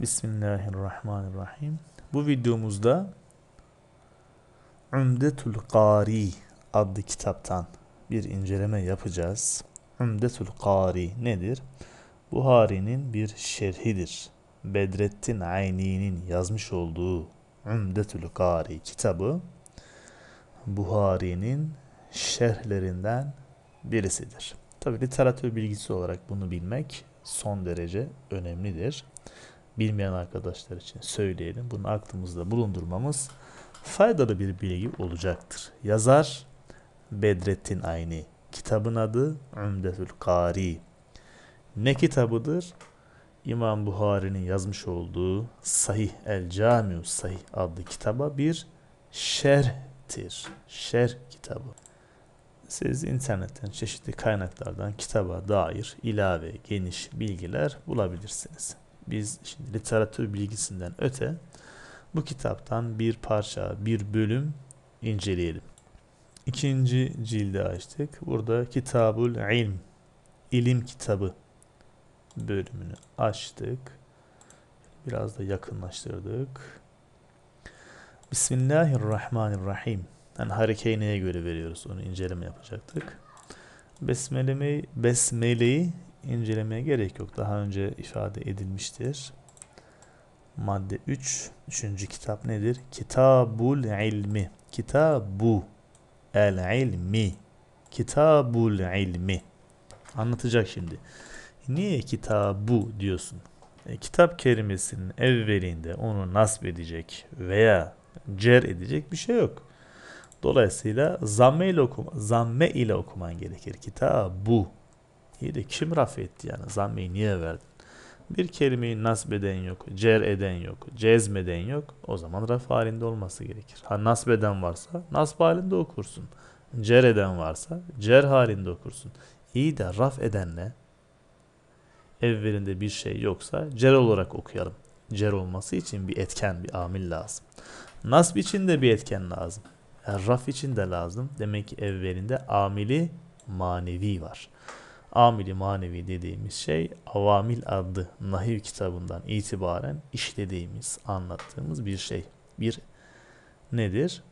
Bismillahirrahmanirrahim. Bu videomuzda "Ümdetül Qari adlı kitaptan bir inceleme yapacağız. "Ümdetül Qari nedir? Buhari'nin bir şerhidir. Bedrettin Ayni'nin yazmış olduğu "Ümdetül Qari kitabı Buhari'nin şerhlerinden birisidir. Tabi literatür bilgisi olarak bunu bilmek son derece önemlidir bilmeyen arkadaşlar için söyleyelim. Bunu aklımızda bulundurmamız faydalı bir bilgi olacaktır. Yazar Bedrettin Ayni. Kitabın adı Ümdetül Kari. Ne kitabıdır? İmam Buhari'nin yazmış olduğu Sahih El Camiu Sahih adlı kitaba bir şerhtir. Şerh kitabı. Siz internetten çeşitli kaynaklardan kitaba dair ilave geniş bilgiler bulabilirsiniz biz şimdi literatür bilgisinden öte bu kitaptan bir parça, bir bölüm inceleyelim. İkinci cildi açtık. Burada Kitabul İlm, ilim kitabı bölümünü açtık. Biraz da yakınlaştırdık. Bismillahirrahmanirrahim. Yani harekeyi neye göre veriyoruz onu inceleme yapacaktık. Besmelemeyi, besmeleyi incelemeye gerek yok. Daha önce ifade edilmiştir. Madde 3. Üçüncü kitap nedir? Kitabul ilmi. Kitabu el ilmi. Kitabul ilmi. Anlatacak şimdi. Niye kitabu diyorsun? E, kitap kelimesinin evvelinde onu nasip edecek veya cer edecek bir şey yok. Dolayısıyla zamme ile, okuma, zamme ile okuman gerekir. Kitabu İyi de kim raf etti yani? Zammeyi niye verdin? Bir kelimeyi nasbeden yok, cer eden yok, cezmeden yok. O zaman raf halinde olması gerekir. Ha nasbeden varsa nasb halinde okursun. Cer eden varsa cer halinde okursun. İyi de raf edenle evvelinde bir şey yoksa cer olarak okuyalım. Cer olması için bir etken, bir amil lazım. Nasb için de bir etken lazım. Yani raf için de lazım. Demek ki evvelinde amili manevi var amili manevi dediğimiz şey avamil adlı nahiv kitabından itibaren işlediğimiz, anlattığımız bir şey. Bir nedir?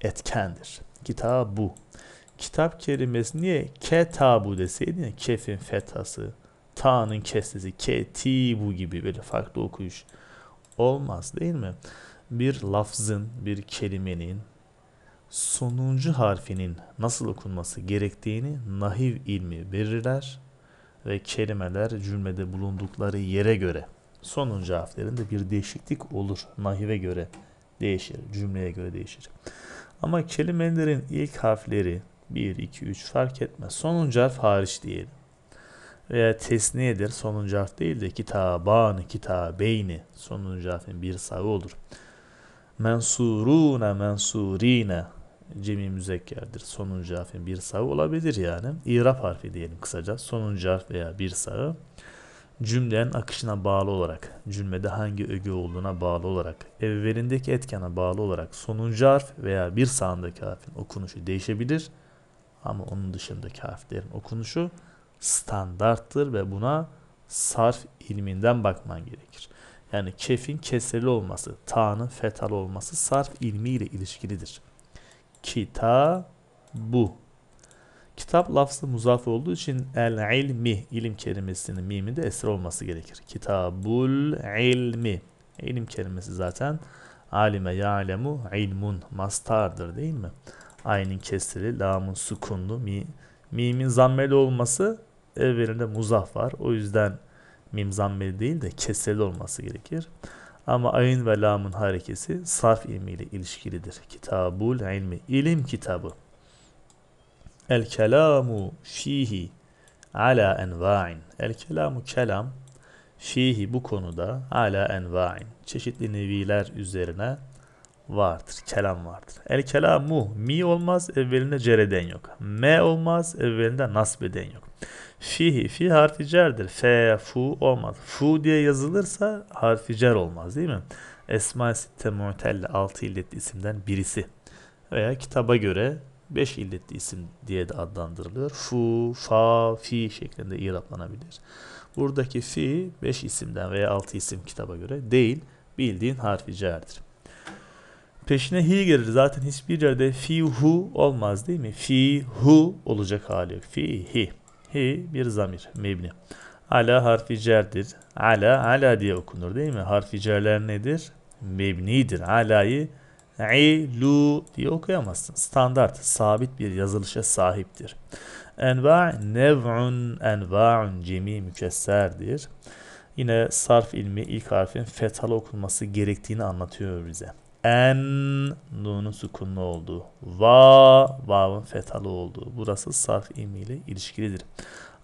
Etkendir. Kitap bu. Kitap kelimesi niye ketabu deseydin ya kefin fetası, ta'nın kesesi, ketibu gibi böyle farklı okuyuş olmaz değil mi? Bir lafzın, bir kelimenin sonuncu harfinin nasıl okunması gerektiğini nahiv ilmi verirler ve kelimeler cümlede bulundukları yere göre sonuncu harflerinde bir değişiklik olur. Nahive göre değişir, cümleye göre değişir. Ama kelimelerin ilk harfleri 1, 2, 3 fark etmez. Sonuncu harf hariç diyelim. Veya tesniyedir. Sonuncu harf değil de kitaban, kitabeyni. Sonuncu harfin bir sağı olur. Mensuruna, mensurine cemi müzekkerdir. Sonuncu harfin bir sağı olabilir yani. İrap harfi diyelim kısaca. Sonuncu harf veya bir sağı cümlenin akışına bağlı olarak, cümlede hangi öge olduğuna bağlı olarak, evvelindeki etkene bağlı olarak sonuncu harf veya bir sağındaki harfin okunuşu değişebilir. Ama onun dışındaki harflerin okunuşu standarttır ve buna sarf ilminden bakman gerekir. Yani kefin keseli olması, ta'nın fetal olması sarf ilmiyle ilişkilidir. Kita bu. Kitap lafzı muzaf olduğu için el ilmi ilim kelimesinin mimi de esra olması gerekir. Kitabul ilmi. İlim kelimesi zaten alime ya'lemu ilmun mastardır değil mi? Aynın kesri, lamun sukunlu, mi, mimin zammeli olması evvelinde muzaf var. O yüzden mim zammeli değil de kesreli olması gerekir. Ama ayın ve lamın harekesi sarf ilmiyle ilişkilidir. Kitabul ilmi, ilim kitabı. El kelamu fihi ala enva'in. El kelamu kelam fihi bu konuda ala enva'in. Çeşitli neviler üzerine vardır. Kelam vardır. El kelamu mi olmaz evvelinde cereden yok. Me olmaz evvelinde nasbeden yok. Fihi, fi harfi cerdir. Fe, fu olmaz. Fu diye yazılırsa harfi cer olmaz değil mi? Esma Sitte Mu'telle 6 illetli isimden birisi. Veya kitaba göre 5 illetli isim diye de adlandırılıyor. Fu, fa, fi şeklinde iraplanabilir. Buradaki fi 5 isimden veya 6 isim kitaba göre değil, bildiğin harfi cerdir. Peşine hi gelir. Zaten hiçbir yerde fi hu olmaz değil mi? Fi hu olacak hali yok. Fi hi. Hi bir zamir mebni. Ala harfi cerdir. Ala ala diye okunur değil mi? Harfi cerler nedir? Mebnidir. Ala'yı ilu diye okuyamazsın. Standart, sabit bir yazılışa sahiptir. Enva nev'un enva'un cemi mükesserdir. Yine sarf ilmi ilk harfin fethalı okunması gerektiğini anlatıyor bize en nunun sukunlu olduğu, va vavın fethalı olduğu. Burası sarf ilmiyle ilişkilidir.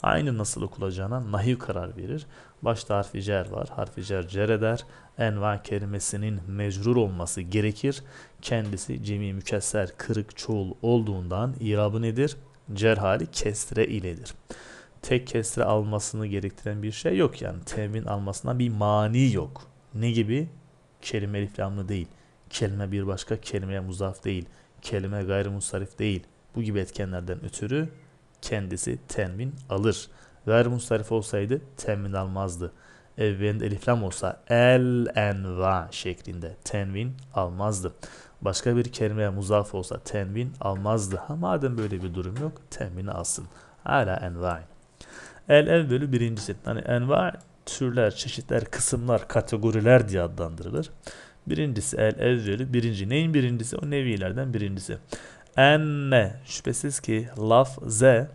Aynı nasıl okulacağına nahiv karar verir. Başta harfi cer var. Harfi cer cer eder. Enva kelimesinin mecrur olması gerekir. Kendisi cemi mükesser kırık çoğul olduğundan irabı nedir? Cer hali kesre iledir. Tek kesre almasını gerektiren bir şey yok yani. Tevin almasına bir mani yok. Ne gibi? Kelime eliflamlı değil Kelime bir başka kelimeye muzaf değil. Kelime gayrimusarif değil. Bu gibi etkenlerden ötürü kendisi tenmin alır. Gayrimusarif olsaydı tenmin almazdı. Evvelinde eliflam olsa el enva şeklinde tenvin almazdı. Başka bir kelimeye muzaf olsa tenvin almazdı. Ha madem böyle bir durum yok tenvini alsın. Hala enva'in. El bölü birincisi. Hani enva türler, çeşitler, kısımlar, kategoriler diye adlandırılır. Birincisi el evveli birinci. Neyin birincisi? O nevilerden birincisi. Enne şüphesiz ki lafze z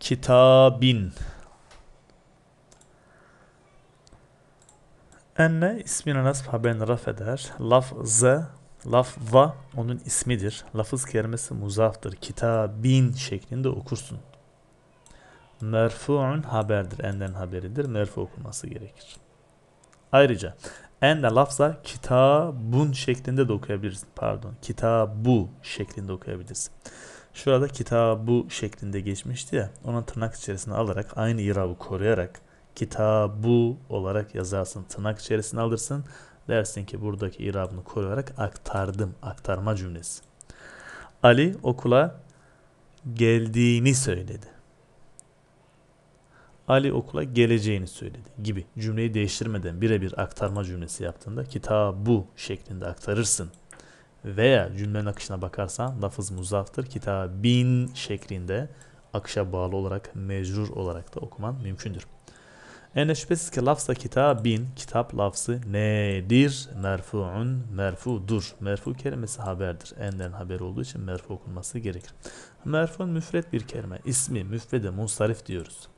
kitabin Enne ismine nasb haberini raf eder. Laf z onun ismidir. Lafız kelimesi muzaftır. Kitabin şeklinde okursun. Merfu'un haberdir. Enden haberidir. Merfu okunması gerekir. Ayrıca en de lafza kitabun şeklinde de okuyabilirsin. Pardon. Kitabu şeklinde okuyabilirsin. Şurada kitabu şeklinde geçmişti ya. Onu tırnak içerisine alarak aynı irabı koruyarak kitabu olarak yazarsın. Tırnak içerisine alırsın. Dersin ki buradaki irabını koruyarak aktardım. Aktarma cümlesi. Ali okula geldiğini söyledi. Ali okula geleceğini söyledi gibi cümleyi değiştirmeden birebir aktarma cümlesi yaptığında kitabı bu şeklinde aktarırsın. Veya cümlenin akışına bakarsan lafız muzaftır bin şeklinde akışa bağlı olarak mecrur olarak da okuman mümkündür. En şüphesiz ki lafza bin kitap lafzı nedir? Merfu'un, merfudur. Merfu kelimesi haberdir. Enden haber olduğu için merfu okunması gerekir. Merfu'un müfret bir kelime. İsmi, müfrede, munsarif diyoruz.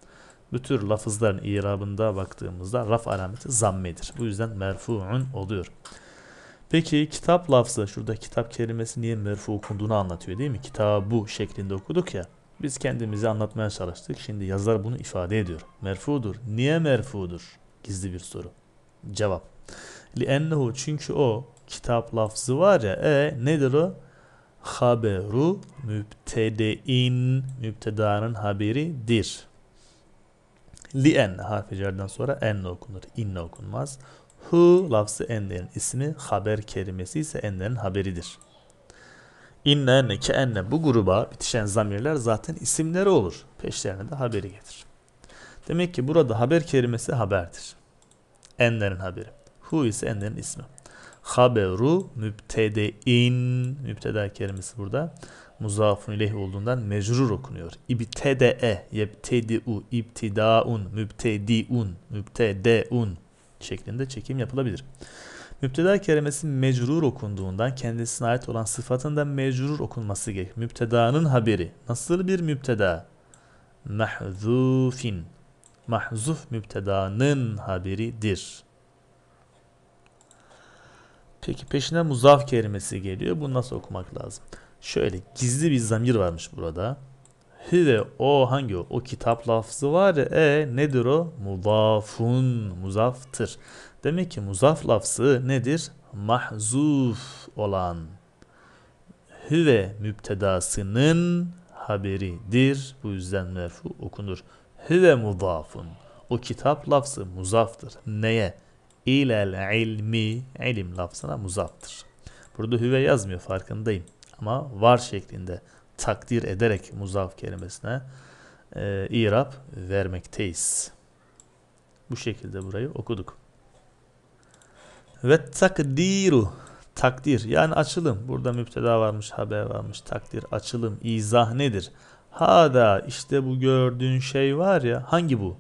Bu tür lafızların irabında baktığımızda raf alameti zammedir. Bu yüzden merfuun oluyor. Peki kitap lafzı, şurada kitap kelimesi niye merfu okunduğunu anlatıyor değil mi? Kitabu şeklinde okuduk ya. Biz kendimizi anlatmaya çalıştık. Şimdi yazar bunu ifade ediyor. Merfudur. Niye merfudur? Gizli bir soru. Cevap. Li'ennehu çünkü o kitap lafzı var ya. E nedir o? Haberu mübtedein. Mübtedanın haberidir. Li Lien harfi cerden sonra enne okunur. inne okunmaz. Hu lafzı enlerin ismi, haber kelimesi ise enlerin haberidir. İnne enne ke enne bu gruba bitişen zamirler zaten isimleri olur. Peşlerine de haberi getir. Demek ki burada haber kelimesi haberdir. Enlerin haberi. Hu ise enlerin ismi. Haberu mübtedein. Mübteda kelimesi burada muzafun ileyh olduğundan mecrur okunuyor. İbtede, yebtediu, ibtidaun, mübtediun, mübtedeun şeklinde çekim yapılabilir. Müpteda kelimesi mecrur okunduğundan kendisine ait olan sıfatın da mecrur okunması gerek. Müptedanın haberi. Nasıl bir müpteda? Mahzufin. Mahzuf müptedanın haberidir. Peki peşine muzaf kelimesi geliyor. Bunu nasıl okumak lazım? Şöyle gizli bir zamir varmış burada. Hüve o hangi o? O kitap lafzı var ya. E nedir o? Mudafun. Muzaftır. Demek ki muzaf lafzı nedir? Mahzuf olan. Hüve müptedasının haberidir. Bu yüzden merfu okunur. Hüve mudafun. O kitap lafzı muzaftır. Neye? İlel ilmi. ilim lafzına muzaftır. Burada hüve yazmıyor farkındayım ama var şeklinde takdir ederek muzaf kelimesine e, irap vermekteyiz. Bu şekilde burayı okuduk. Ve takdiru takdir yani açılım. Burada müpteda varmış, haber varmış. Takdir, açılım, izah nedir? Hada işte bu gördüğün şey var ya hangi bu?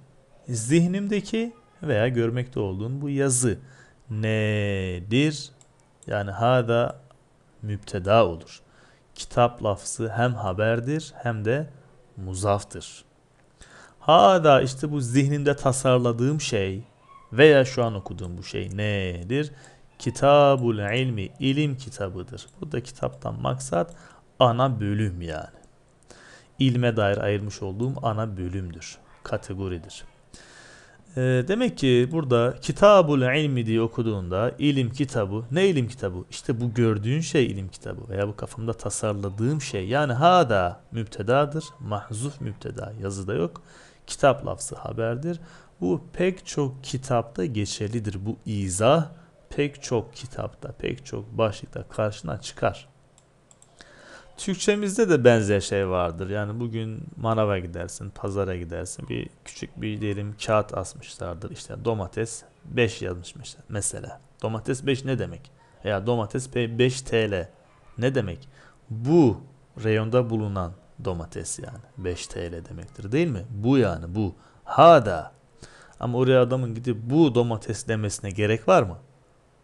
Zihnimdeki veya görmekte olduğun bu yazı nedir? Yani hada müpteda olur kitap lafzı hem haberdir hem de muzaftır. Hada işte bu zihninde tasarladığım şey veya şu an okuduğum bu şey nedir? Kitabul ilmi, ilim kitabıdır. Burada kitaptan maksat ana bölüm yani. İlme dair ayırmış olduğum ana bölümdür, kategoridir. E, demek ki burada kitabul ilmi diye okuduğunda ilim kitabı. Ne ilim kitabı? İşte bu gördüğün şey ilim kitabı veya bu kafamda tasarladığım şey. Yani hada müptedadır. Mahzuf müpteda yazıda yok. Kitap lafzı haberdir. Bu pek çok kitapta geçerlidir. Bu izah pek çok kitapta, pek çok başlıkta karşına çıkar. Türkçemizde de benzer şey vardır. Yani bugün manava gidersin, pazara gidersin. Bir küçük bir diyelim kağıt asmışlardır. İşte domates 5 yazmışlar mesela. Domates 5 ne demek? Veya domates 5 TL ne demek? Bu reyonda bulunan domates yani 5 TL demektir değil mi? Bu yani bu. Hada. Ama oraya adamın gidip bu domates demesine gerek var mı?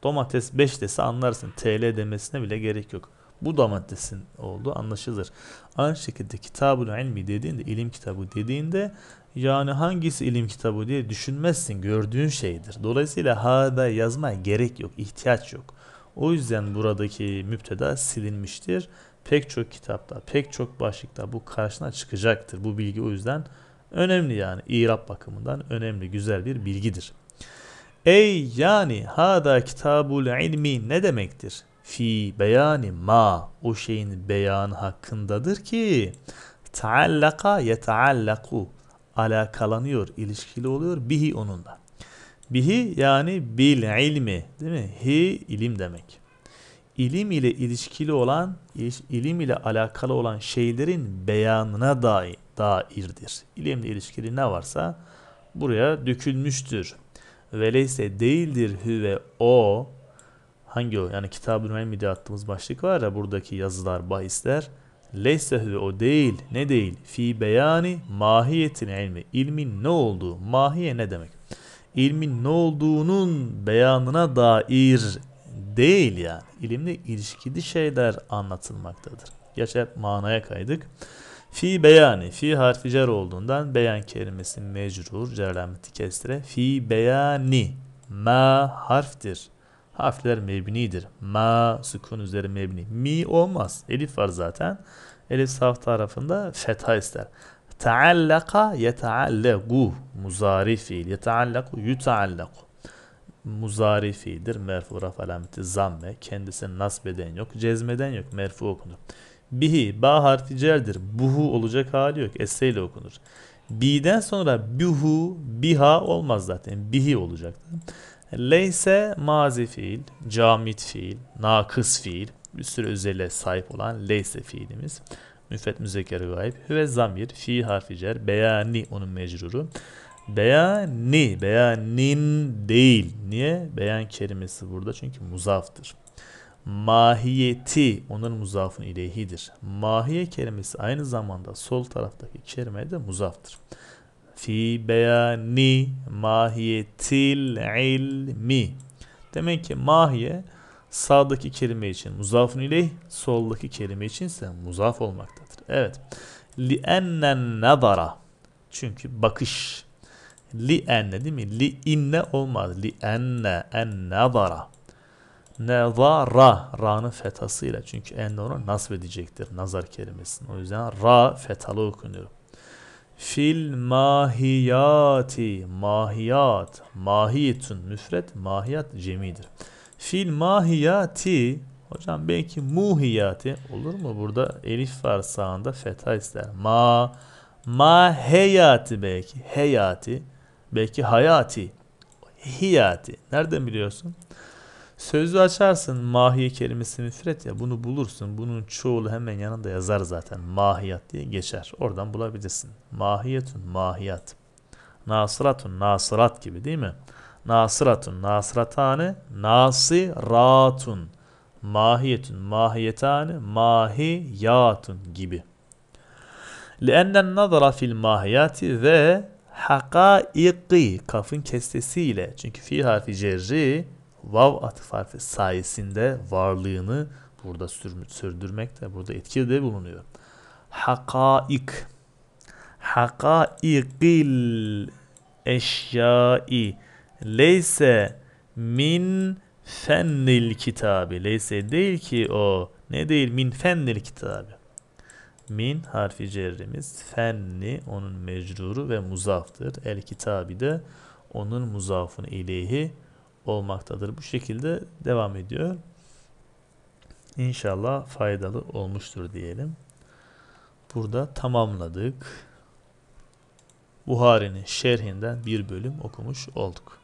Domates 5 dese anlarsın. TL demesine bile gerek yok. Bu da maddesin olduğu anlaşılır. Aynı şekilde kitabın ilmi dediğinde, ilim kitabı dediğinde yani hangisi ilim kitabı diye düşünmezsin. Gördüğün şeydir. Dolayısıyla hada yazmaya gerek yok, ihtiyaç yok. O yüzden buradaki müpteda silinmiştir. Pek çok kitapta, pek çok başlıkta bu karşına çıkacaktır. Bu bilgi o yüzden önemli yani. İrab bakımından önemli, güzel bir bilgidir. Ey yani hada kitabul ilmi ne demektir? fi beyani ma o şeyin beyanı hakkındadır ki taallaka yetaallaku alakalanıyor, ilişkili oluyor bihi onunla. Bihi yani bil ilmi değil mi? Hi ilim demek. İlim ile ilişkili olan, ilim ile alakalı olan şeylerin beyanına dair, dairdir. İlimle ilişkili ne varsa buraya dökülmüştür. Veleyse değildir hüve o hangi o? Yani Kitab-ı diye attığımız başlık var ya buradaki yazılar, bahisler. Leysehü o değil. Ne değil? Fi beyani mahiyetin ilmi. ilmin ne olduğu. Mahiye ne demek? İlmin ne olduğunun beyanına dair değil yani. İlimle ilişkili şeyler anlatılmaktadır. Gerçi hep manaya kaydık. Fi beyani, fi harfi cer olduğundan beyan kelimesi mecrur, cerlameti kestire. Fi beyani, ma harftir harfler mebnidir. Ma sükun üzeri mebni. Mi olmaz. Elif var zaten. Elif sağ tarafında fetha ister. Taallaka yetaallaku muzari fiil. Yetaallaku yutaallaku. Muzari fiildir. Merfu raf alameti zamme. Kendisini nasbeden yok. Cezmeden yok. Merfu okunur. Bihi ba harfi cerdir. Buhu olacak hali yok. Esseyle okunur. Bi'den sonra bihu, biha olmaz zaten. Bihi olacaktı. Leyse mazi fiil, camit fiil, nakıs fiil, bir sürü özelliğe sahip olan leyse fiilimiz. Müfet, müzekker gayb. Hüve zamir, fiil harfi cer, beyani onun mecruru. Beyani, beyanin değil. Niye? Beyan kelimesi burada çünkü muzaftır. Mahiyeti onun muzafın ilehidir. Mahiye kelimesi aynı zamanda sol taraftaki kelime de muzaftır fi beyani mahiyetil ilmi. Demek ki mahiye sağdaki kelime için muzafun ileyh, soldaki kelime içinse muzaf olmaktadır. Evet. li Li'ennen nazara. Çünkü bakış. li enne değil mi? li inne olmaz. li enne en nazara. Nezara. Ra'nın fetasıyla. Çünkü en ona nasb edecektir. Nazar kelimesini. O yüzden ra fetalı okunuyor. Fil mahiyati. Mahiyat. Mahiyetun müfret. Mahiyat cemidir. Fil mahiyati. Hocam belki muhiyati. Olur mu? Burada elif var sağında fetha ister. Ma. Ma belki. Heyati. Belki hayati. Hiyati. Nereden biliyorsun? Sözlü açarsın mahiye kelimesi müfret ya bunu bulursun. Bunun çoğulu hemen yanında yazar zaten. Mahiyat diye geçer. Oradan bulabilirsin. Mahiyetun mahiyat. Nasıratun nasırat gibi değil mi? Nasıratun nasıratane nasiratun. Mahiyetun mahiyetane mahiyatun gibi. Li'ennen nazara fil mahiyati ve hakaiki kafın kestesiyle çünkü fi harfi cerri vav atıf harfi sayesinde varlığını burada sürdürmekte, burada de bulunuyor. Hakaik Hakaikil eşyai leyse min fennil kitabı. Leyse değil ki o. Ne değil? Min fennil kitabı. Min harfi cerrimiz. Fenni onun mecruru ve muzaftır. El kitabı de onun muzafını ileyhi olmaktadır. Bu şekilde devam ediyor. İnşallah faydalı olmuştur diyelim. Burada tamamladık. Buhari'nin şerhinden bir bölüm okumuş olduk.